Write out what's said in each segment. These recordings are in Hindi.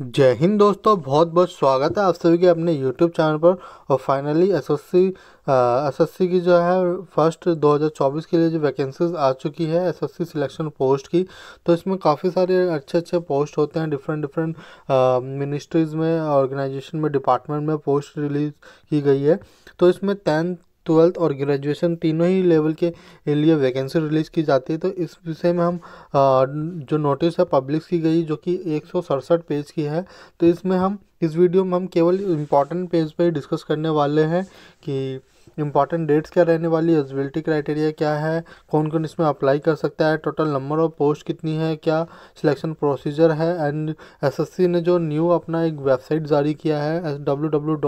जय हिंद दोस्तों बहुत बहुत स्वागत है आप सभी के अपने YouTube चैनल पर और finally S S C S S C की जो है फर्स्ट 2024 के लिए जो वैकेंसीज आ चुकी है S S C selection post की तो इसमें काफ़ी सारे अच्छे अच्छे पोस्ट होते हैं डिफरेंट डिफरेंट मिनिस्ट्रीज़ में ऑर्गेनाइजेशन में डिपार्टमेंट में पोस्ट रिलीज़ की गई है तो इसमें टेंथ ट्वेल्थ और ग्रेजुएशन तीनों ही लेवल के लिए वैकेंसी रिलीज़ की जाती है तो इस विषय में हम जो नोटिस है पब्लिश की गई जो कि एक पेज की है तो इसमें हम इस वीडियो में हम केवल इम्पॉर्टेंट पेज पर पे डिस्कस करने वाले हैं कि इंपॉर्टेंट डेट्स क्या रहने वाली है एलिजिबिलिटी क्राइटेरिया क्या है कौन कौन इसमें अप्लाई कर सकता है टोटल नंबर ऑफ पोस्ट कितनी है क्या सिलेक्शन प्रोसीजर है एंड एसएससी ने जो न्यू अपना एक वेबसाइट जारी किया है डब्ल्यू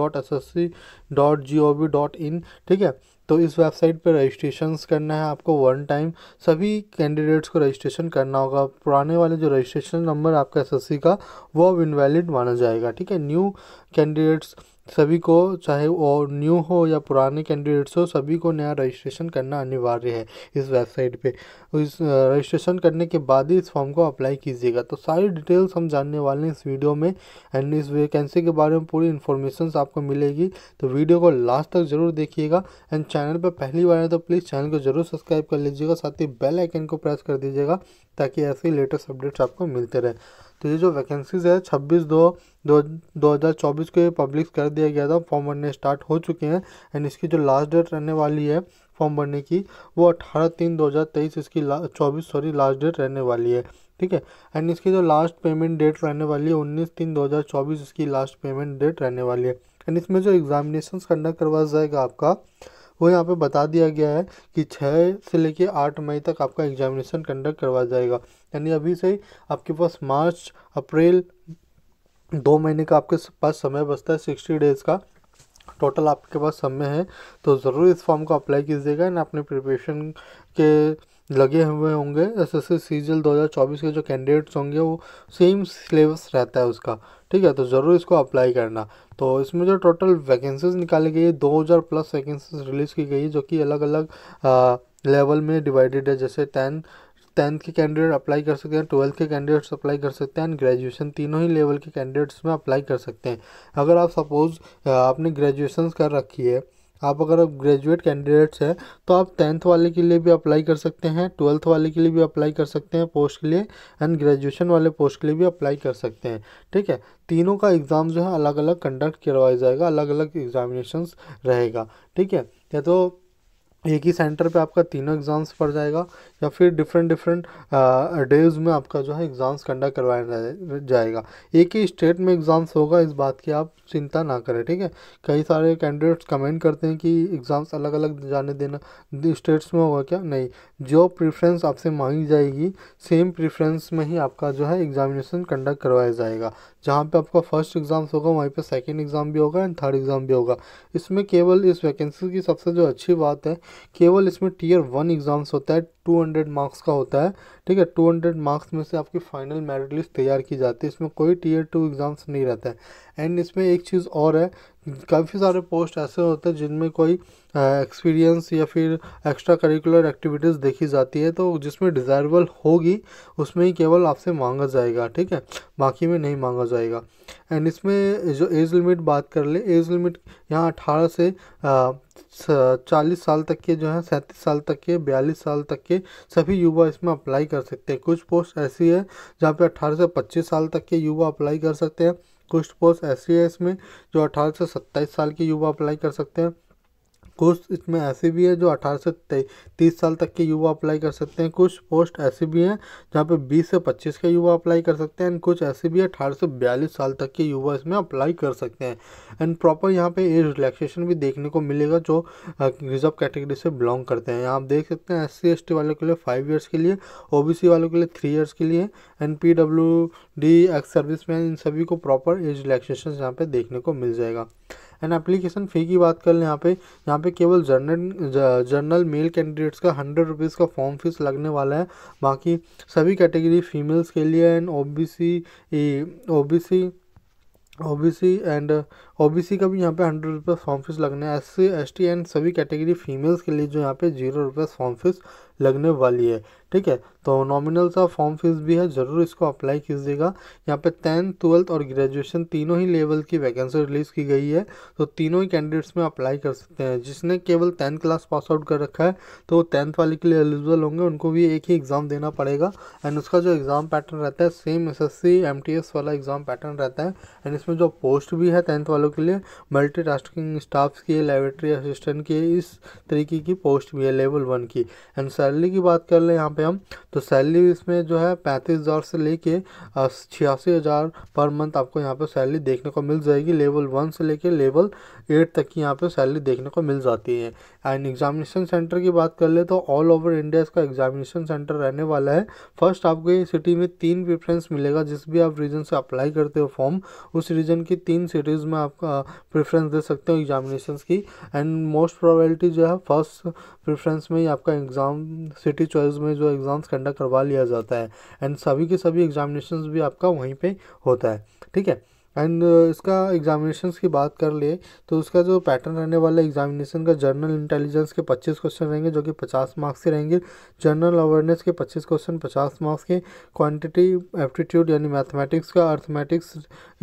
ठीक है तो इस वेबसाइट पर रजिस्ट्रेशन करना है आपको वन टाइम सभी कैंडिडेट्स को रजिस्ट्रेशन करना होगा पुराने वाले जो रजिस्ट्रेशन नंबर आपका एसएससी का वो अब इनवैलिड माना जाएगा ठीक है न्यू कैंडिडेट्स सभी को चाहे वो न्यू हो या पुराने कैंडिडेट्स हो सभी को नया रजिस्ट्रेशन करना अनिवार्य है इस वेबसाइट पे तो इस रजिस्ट्रेशन करने के बाद ही इस फॉर्म को अप्लाई कीजिएगा तो सारी डिटेल्स हम जानने वाले हैं इस वीडियो में एंड इस वैकेंसी के बारे में पूरी इन्फॉर्मेशन आपको मिलेगी तो वीडियो को लास्ट तक जरूर देखिएगा एंड चैनल पर पहली बार है तो प्लीज़ चैनल को जरूर सब्सक्राइब कर लीजिएगा साथ ही बेल आइकन को प्रेस कर दीजिएगा ताकि ऐसे ही लेटेस्ट अपडेट्स आपको मिलते रहें तो ये जो वैकेंसीज है छब्बीस दो दो हज़ार चौबीस को ये पब्लिश कर दिया गया था फॉर्म भरने स्टार्ट हो चुके हैं एंड इसकी जो लास्ट डेट रहने वाली है फॉर्म भरने की वो अट्ठारह तीन दो हज़ार तेईस इसकी चौबीस सॉरी लास्ट डेट रहने वाली है ठीक है एंड इसकी जो लास्ट पेमेंट डेट रहने वाली है उन्नीस तीन दो हज़ार चौबीस इसकी लास्ट पेमेंट डेट रहने वाली है एंड इसमें जो एग्जामिनेशन कंडक्ट करवा जाएगा आपका वो यहाँ पे बता दिया गया है कि छः से लेके आठ मई तक आपका एग्जामिनेशन कंडक्ट करवाया जाएगा यानी अभी से ही आपके पास मार्च अप्रैल दो महीने का आपके पास समय बचता है सिक्सटी डेज़ का टोटल आपके पास समय है तो ज़रूर इस फॉर्म को अप्लाई कीजिएगा एंड अपने प्रिपरेशन के लगे हुए होंगे एस एस सी सी जल दो हज़ार चौबीस के जो कैंडिडेट्स होंगे वो सेम सिलेबस रहता है उसका ठीक है तो ज़रूर इसको अप्लाई करना तो इसमें जो टोटल वैकेंसीज निकाली गई है दो हज़ार प्लस वैकेंसीज रिलीज़ की गई है जो कि अलग अलग आ, लेवल में डिवाइडेड है जैसे टेन टेंथ के कैंडिडेट अप्लाई कर सकते हैं ट्वेल्थ के कैंडिडेट्स अप्लाई कर सकते हैं एंड ग्रेजुएशन तीनों ही लेवल के कैंडिडेट्स में अप्लाई कर सकते हैं अगर आप सपोज़ आपने ग्रेजुएशन कर रखी है आप अगर ग्रेजुएट कैंडिडेट्स हैं तो आप टेंथ वाले के लिए भी अप्लाई कर सकते हैं ट्वेल्थ वाले के लिए भी अप्लाई कर सकते हैं पोस्ट के लिए एंड ग्रेजुएशन वाले पोस्ट के लिए भी अप्लाई कर सकते हैं ठीक है तीनों का एग्ज़ाम जो है अलग अलग कंडक्ट करवाया जाएगा अलग अलग एग्जामिनेशंस रहेगा ठीक है या तो एक ही सेंटर पे आपका तीनों एग्ज़ाम्स पड़ जाएगा या फिर डिफरेंट डिफरेंट डेज में आपका जो है एग्ज़ाम्स कंडक्ट करवाया जाएगा एक ही स्टेट में एग्ज़ाम्स होगा इस बात की आप चिंता ना करें ठीक है कई सारे कैंडिडेट्स कमेंट करते हैं कि एग्ज़ाम्स अलग अलग जाने देना स्टेट्स में होगा क्या नहीं जो प्रिफ्रेंस आपसे मांगी जाएगी सेम प्रिफ्रेंस में ही आपका जो है एग्ज़ामिनेशन कंडक्ट करवाया जाएगा जहाँ पे आपका फर्स्ट एग्ज़ाम्स होगा वहीं पे सेकंड एग्ज़ाम भी होगा एंड थर्ड एग्ज़ाम भी होगा इसमें केवल इस वैकेंसी की सबसे जो अच्छी बात है केवल इसमें टीयर वन एग्ज़ाम्स होता है 200 मार्क्स का होता है ठीक है 200 मार्क्स में से आपकी फाइनल मेरिट लिस्ट तैयार की जाती है इसमें कोई टीयर टू एग्ज़ाम्स नहीं रहता है एंड इसमें एक चीज़ और है काफ़ी सारे पोस्ट ऐसे होते हैं जिनमें कोई एक्सपीरियंस या फिर एक्स्ट्रा करिकुलर एक्टिविटीज़ देखी जाती है तो जिसमें डिज़ायरेबल होगी उसमें ही केवल आपसे मांगा जाएगा ठीक है बाकी में नहीं मांगा जाएगा एंड इसमें जो एज लिमिट बात कर ले एज लिमिट यहाँ अठारह से आ, चालीस साल तक के जो हैं सैंतीस साल तक के बयालीस साल तक के सभी युवा इसमें अप्लाई कर सकते हैं कुछ पोस्ट ऐसी है जहाँ पे अट्ठारह से पच्चीस साल तक के युवा अप्लाई कर सकते हैं कुछ पोस्ट ऐसी है इसमें जो अठारह से सत्ताईस साल के युवा अप्लाई कर सकते हैं कोर्स इसमें ऐसे भी है जो अठारह से तीस साल तक के युवा अप्लाई कर सकते हैं कुछ पोस्ट ऐसे भी हैं जहाँ पे बीस से पच्चीस के युवा अप्लाई कर सकते हैं एंड कुछ ऐसे भी अठारह से बयालीस साल तक के युवा इसमें अप्लाई कर सकते हैं एंड प्रॉपर यहाँ पे एज रिलैक्सेशन भी देखने को मिलेगा जो रिजर्व कैटेगरी से बिलोंग करते हैं आप देख सकते हैं एस सी वालों के लिए फाइव ईयर्स के लिए ओ वालों के लिए थ्री ईयर्स के लिए and P W D ex service man इन सभी को प्रॉपर एज रिलैक्सेशन यहाँ पे देखने को मिल जाएगा एंड एप्लीकेशन फ़ी की बात कर लें यहाँ पे यहाँ पे केवल जर्नल जर्नल मेल कैंडिडेट्स का हंड्रेड रुपीज़ का फॉर्म फीस लगने वाला है बाकी सभी कैटेगरी फीमेल्स के लिए and O B C O B C OBC and OBC का भी यहाँ पे हंड्रेड रुपीज़ फॉर्म फीस लगने हैं S C S T and सभी कैटेगरी फीमेल्स के लिए जो यहाँ पे जीरो रुपीज़ फॉर्म फीस लगने वाली है ठीक है तो नॉमिनल सा फॉर्म फीस भी है ज़रूर इसको अप्लाई कीजिएगा यहाँ पे टेंथ ट्वेल्थ और ग्रेजुएशन तीनों ही लेवल की वैकेंसी रिलीज़ की गई है तो तीनों ही कैंडिडेट्स में अप्लाई कर सकते हैं जिसने केवल टेंथ क्लास पास आउट कर रखा है तो वो टेंथ वाले के लिए एलिजिबल होंगे उनको भी एक ही एग्ज़ाम देना पड़ेगा एंड उसका जो एग्ज़ाम पैटर्न रहता है सेम एस एस वाला एग्ज़ाम पैटर्न रहता है एंड इसमें जो पोस्ट भी है टेंथ वालों के लिए मल्टी टास्किंग स्टाफ की लेबोरेटरी असिस्टेंट की इस तरीके की पोस्ट भी है लेवल वन की एंड सर सैलरी की बात कर लें यहाँ पे हम तो सैलरी इसमें जो है पैंतीस हज़ार से लेके छियासी हज़ार पर मंथ आपको यहाँ पे सैलरी देखने को मिल जाएगी लेवल वन से लेके लेवल एट तक की यहाँ पे सैलरी देखने को मिल जाती है एंड एग्जामिनेशन सेंटर की बात कर ले तो ऑल ओवर इंडिया इसका एग्जामिनेशन सेंटर रहने वाला है फर्स्ट आपको ये सिटी में तीन प्रेफरेंस मिलेगा जिस भी आप रीजन से अप्लाई करते हो फॉर्म उस रीजन की तीन सिटीज़ में आप प्रेफरेंस दे सकते हो एग्जामिनेशन की एंड मोस्ट प्रोबेबिलिटी जो है फर्स्ट प्रेफरेंस में ही आपका एग्ज़ाम सिटी चॉइस में जो एग्ज़ाम्स कंडक्ट करवा लिया जाता है एंड सभी के सभी एग्जामिनेशन भी आपका वहीं पर होता है ठीक है एंड uh, इसका एग्जामिनेशन की बात कर ले तो उसका जो पैटर्न रहने वाला एग्जामिनेशन का जनरल इंटेलिजेंस के 25 क्वेश्चन रहेंगे जो कि 50 मार्क्स के रहेंगे जनरल अवेयरनेस के 25 क्वेश्चन 50 मार्क्स के क्वांटिटी एप्टीट्यूड यानी मैथमेटिक्स का अर्थमेटिक्स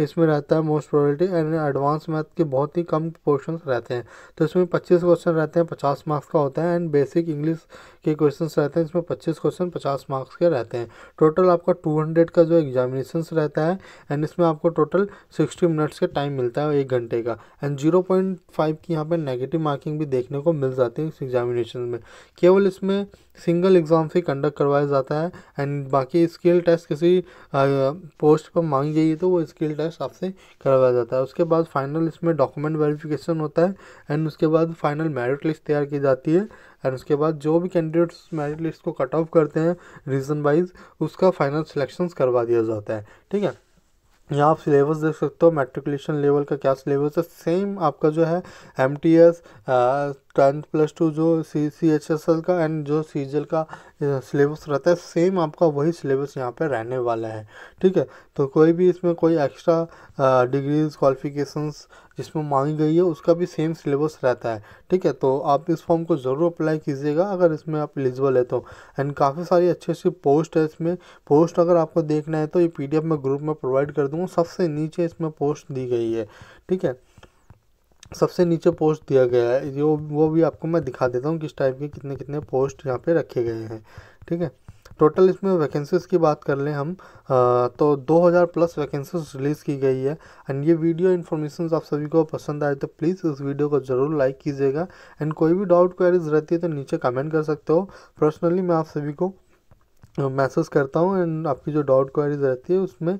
इसमें रहता है most probability and advance math के बहुत ही कम पोर्शन रहते हैं तो इसमें पच्चीस क्वेश्चन रहते हैं पचास मार्क्स का होता है एंड बेसिक इंग्लिश के क्वेश्चन रहते हैं इसमें पच्चीस क्वेश्चन पचास मार्क्स के रहते हैं टोटल आपका टू का जो एग्जामिनेशन रहता है एंड इसमें आपको टोटल सिक्सटी मिनट्स का टाइम मिलता है एक घंटे का एंड जीरो पॉइंट फाइव की यहाँ पर नेगेटिव मार्किंग भी देखने को मिल जाती है इस एग्जामिनेशन में केवल इसमें सिंगल एग्ज़ाम से कंडक्ट करवाया जाता है एंड बाकी स्किल टेस्ट किसी पोस्ट पर मांगी गई है तो वो स्किल टेस्ट आपसे करवाया जाता है उसके बाद फाइनल इसमें डॉक्यूमेंट वेरिफिकेशन होता है एंड उसके बाद फाइनल मेरिट लिस्ट तैयार की जाती है एंड उसके बाद जो भी कैंडिडेट्स मेरिट लिस्ट को कट ऑफ करते हैं रीज़न वाइज उसका फाइनल सिलेक्शंस करवा दिया जाता है ठीक है यहाँ आप सिलेबस देख सकते हो मेट्रिकुलेशन लेवल का क्या सिलेबस है सेम आपका जो है M T S tenth plus two जो C C H S L का एंड जो सी जी एल का सिलेबस रहता है सेम आपका वही सिलेबस यहाँ पे रहने वाला है ठीक है तो कोई भी इसमें कोई एक्स्ट्रा डिग्रीज क्वालिफिकेशंस जिसमें मांगी गई है उसका भी सेम सिलेबस रहता है ठीक है तो आप इस फॉर्म को ज़रूर अप्लाई कीजिएगा अगर इसमें आप एलिजिबल है तो एंड काफ़ी सारी अच्छी अच्छी पोस्ट है इसमें पोस्ट अगर आपको देखना है तो ये पीडीएफ में ग्रुप में प्रोवाइड कर दूँगा सबसे नीचे इसमें पोस्ट दी गई है ठीक है सबसे नीचे पोस्ट दिया गया है जो वो भी आपको मैं दिखा देता हूँ किस टाइप के कितने कितने पोस्ट यहाँ पे रखे गए हैं ठीक है टोटल इसमें वैकेंसीज की बात कर लें हम आ, तो 2000 प्लस वैकेंसीज रिलीज़ की गई है एंड ये वीडियो इन्फॉर्मेशन आप सभी को पसंद आए तो प्लीज़ इस वीडियो को ज़रूर लाइक कीजिएगा एंड कोई भी डाउट क्वेरीज रहती है तो नीचे कमेंट कर सकते हो पर्सनली मैं आप सभी को मैसेज करता हूँ एंड आपकी जो डाउट क्वारीज रहती है उसमें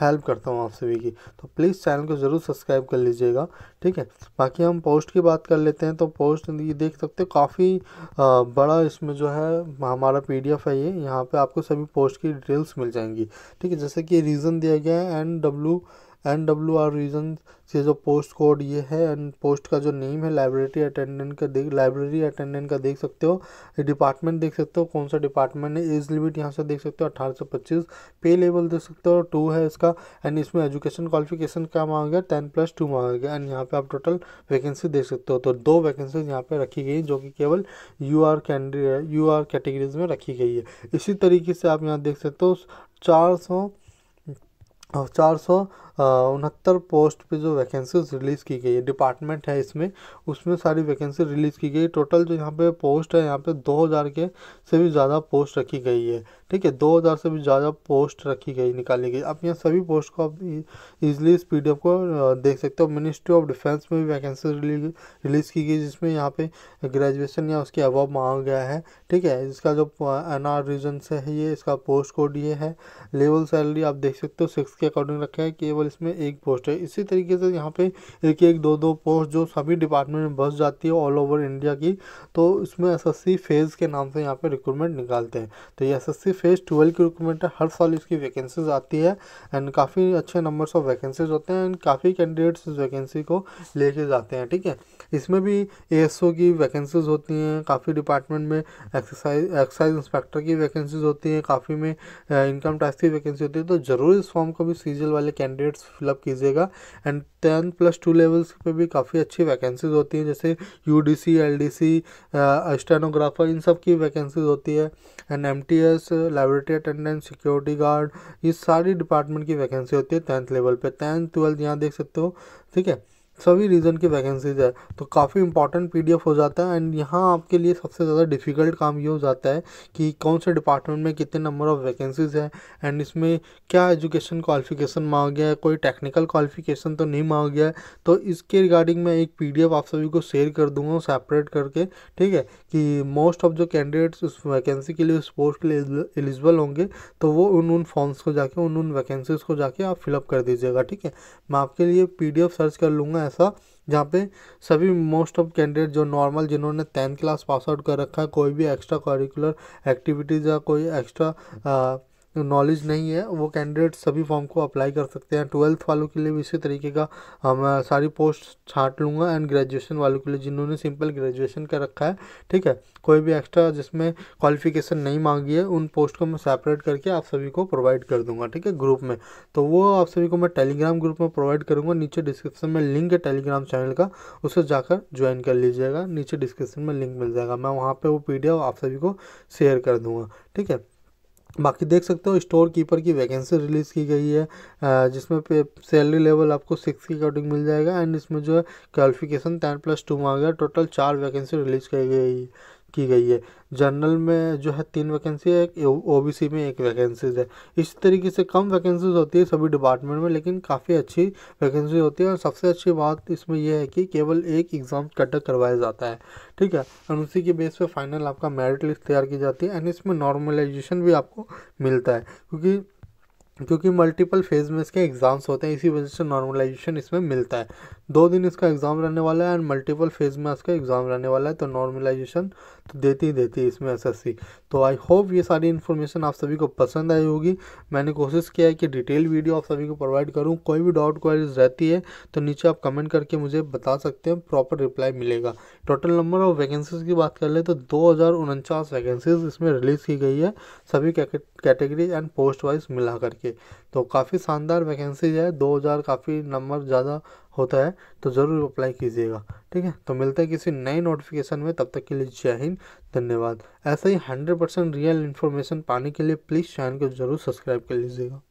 हेल्प करता हूँ आप सभी की तो प्लीज़ चैनल को ज़रूर सब्सक्राइब कर लीजिएगा ठीक है बाकी हम पोस्ट की बात कर लेते हैं तो पोस्ट ये देख सकते हो काफ़ी बड़ा इसमें जो है हमारा पीडीएफ है ये यहाँ पे आपको सभी पोस्ट की डिटेल्स मिल जाएंगी ठीक है जैसे कि रीज़न दिया गया है N W N W R region से जो पोस्ट कोड ये है एंड पोस्ट का जो नेम है लाइब्रेरी अटेंडेंट का देख लाइब्रेरी अटेंडेंट का देख सकते हो डिपार्टमेंट देख सकते हो कौन सा डिपार्टमेंट है एज लिमिट यहाँ से देख सकते हो अठारह से पच्चीस पे लेवल देख सकते हो टू है इसका एंड इसमें एजुकेशन क्वालिफिकेशन क्या मांगा गया टेन प्लस टू मांगा गया एंड यहाँ पर आप टोटल वैकेंसी देख सकते हो तो दो वैकेंसीज यहाँ पर रखी गई जो कि केवल U R candidate U R categories में रखी गई है इसी तरीके से आप यहाँ देख सकते हो चार सौ चार सौ उनहत्तर पोस्ट पे जो वैकेंसीज रिलीज़ की गई है डिपार्टमेंट है इसमें उसमें सारी वैकेंसी रिलीज़ की गई टोटल जो यहाँ पे पोस्ट है यहाँ पे 2000 के से भी ज़्यादा पोस्ट रखी गई है ठीक है 2000 से भी ज़्यादा पोस्ट रखी गई निकाली गई आप यहाँ सभी पोस्ट को आप ईजिली इस पी को देख सकते हो मिनिस्ट्री ऑफ डिफेंस में भी वैकेंसी रिलीज़ की गई जिसमें यहाँ पर ग्रेजुएशन या उसके अबव मांगा गया है ठीक है इसका जो एन आर रीजन से है ये इसका पोस्ट कोड ये है लेवल सैलरी आप देख सकते हो सिक्स के अकॉर्डिंग रखा है केवल केवल इसमें एक पोस्ट है इसी तरीके से यहाँ पे एक एक दो दो पोस्ट जो सभी डिपार्टमेंट में बस जाती है ऑल ओवर इंडिया की तो इसमें एसएससी फेज़ के नाम से यहाँ पे रिक्रूटमेंट निकालते हैं तो ये एसएससी फेज़ ट्वेल्व की रिक्रूटमेंट है हर साल इसकी वैकेंसीज आती है एंड काफ़ी अच्छे नंबर ऑफ वैकेंसीज होते हैं एंड काफ़ी कैंडिडेट्स इस वैकेंसी को लेके जाते हैं ठीक है इसमें भी ए की वैकेंसीज होती हैं काफ़ी डिपार्टमेंट में एक्सरसाइज एक्साइज इंस्पेक्टर की वैकेंसीज होती हैं काफ़ी में इनकम टैक्स की वैकेंसी होती है तो ज़रूर इस फॉर्म को भी सीजल वाले कैंडिडेट वेबसाइट्स फिलअप कीजिएगा and ten plus two levels पे भी काफ़ी अच्छी वैकेंसीज होती हैं जैसे U D C L D C stenographer इन सब की वैकेंसीज होती है and M T S laboratory attendant security guard ये सारी डिपार्टमेंट की वैकेंसी होती है टेंथ लेवल पर टेंथ ट्वेल्थ यहाँ देख सकते हो ठीक है सभी रीजन की वैकेंसीज है तो काफ़ी इंपॉर्टेंट पीडीएफ हो जाता है एंड यहाँ आपके लिए सबसे ज़्यादा डिफिकल्ट काम ये हो जाता है कि कौन से डिपार्टमेंट में कितने नंबर ऑफ़ वैकेंसीज है एंड इसमें क्या एजुकेशन क्वालिफिकेशन मांग गया है कोई टेक्निकल क्वालिफिकेशन तो नहीं मांग गया है तो इसके रिगार्डिंग मैं एक पी आप सभी को शेयर कर दूंगा सेपरेट करके ठीक है कि मोस्ट ऑफ जो कैंडिडेट्स उस वैकेंसी के लिए उस पोस्ट के लिए एलिजिबल होंगे तो वो उन उन फॉर्म्स को जाके उन उन वैकेंसीज को जाके आप फिलअप कर दीजिएगा ठीक है मैं आपके लिए पी सर्च कर लूँगा है ऐसा जहाँ पे सभी मोस्ट ऑफ कैंडिडेट जो नॉर्मल जिन्होंने टेंथ क्लास पास आउट कर रखा है कोई भी एक्स्ट्रा करिकुलर एक्टिविटीज़ या कोई एक्स्ट्रा नॉलेज नहीं है वो कैंडिडेट सभी फॉर्म को अप्लाई कर सकते हैं ट्वेल्थ वालों के लिए भी इसी तरीके का मैं सारी पोस्ट छाट लूँगा एंड ग्रेजुएशन वालों के लिए जिन्होंने सिंपल ग्रेजुएशन कर रखा है ठीक है कोई भी एक्स्ट्रा जिसमें क्वालिफिकेशन नहीं मांगी है उन पोस्ट को मैं सेपरेट करके आप सभी को प्रोवाइड कर दूँगा ठीक है ग्रुप में तो वो आप सभी को मैं टेलीग्राम ग्रुप में प्रोवाइड करूँगा नीचे डिस्क्रिप्शन में लिंक है टेलीग्राम चैनल का उसे जाकर ज्वाइन कर लीजिएगा नीचे डिस्क्रिप्शन में लिंक मिल जाएगा मैं वहाँ पर वो पी आप सभी को शेयर कर दूँगा ठीक है बाकी देख सकते हो स्टोर कीपर की वैकेंसी रिलीज़ की गई है जिसमें पे सैलरी लेवल आपको सिक्स के अकॉर्डिंग मिल जाएगा एंड इसमें जो है क्वालिफिकेशन टेन प्लस टू मांगा टोटल चार वैकेंसी रिलीज़ की गई की गई है जनरल में जो है तीन वैकेंसी है एक सी में एक वैकेंसीज है इस तरीके से कम वैकेंसीज होती है सभी डिपार्टमेंट में लेकिन काफ़ी अच्छी वैकेंसी होती है और सबसे अच्छी बात इसमें यह है कि केवल एक एग्ज़ाम कटक करवाया जाता है ठीक है और उसी के बेस पर फाइनल आपका मेरिट लिस्ट तैयार की जाती है एंड इसमें नॉर्मलाइजेशन भी आपको मिलता है क्योंकि क्योंकि मल्टीपल फेज में इसके एग्ज़ाम्स होते हैं इसी वजह से नॉर्मलाइजेशन इसमें मिलता है दो दिन इसका एग्ज़ाम रहने वाला है एंड मल्टीपल फेज में इसका एग्ज़ाम रहने वाला है तो नॉर्मलाइजेशन तो देती ही देती है इसमें एसएससी तो आई होप ये सारी इन्फॉर्मेशन आप सभी को पसंद आई होगी मैंने कोशिश किया है कि डिटेल वीडियो आप सभी को प्रोवाइड करूँ कोई भी डाउट क्वारीज रहती है तो नीचे आप कमेंट करके मुझे बता सकते हैं प्रॉपर रिप्लाई मिलेगा टोटल नंबर ऑफ वैकेंसीज़ की बात कर ले तो दो वैकेंसीज़ इसमें रिलीज़ की गई है सभी कैटेगरी एंड पोस्ट वाइज मिला करके तो काफ़ी शानदार वैकेंसीज है हज़ार काफ़ी नंबर ज़्यादा होता है तो ज़रूर अप्लाई कीजिएगा ठीक है तो मिलता है किसी नए नोटिफिकेशन में तब तक के लिए जय हिंद धन्यवाद ऐसा ही हंड्रेड परसेंट रियल इन्फॉर्मेशन पाने के लिए प्लीज़ चैनल को ज़रूर सब्सक्राइब कर लीजिएगा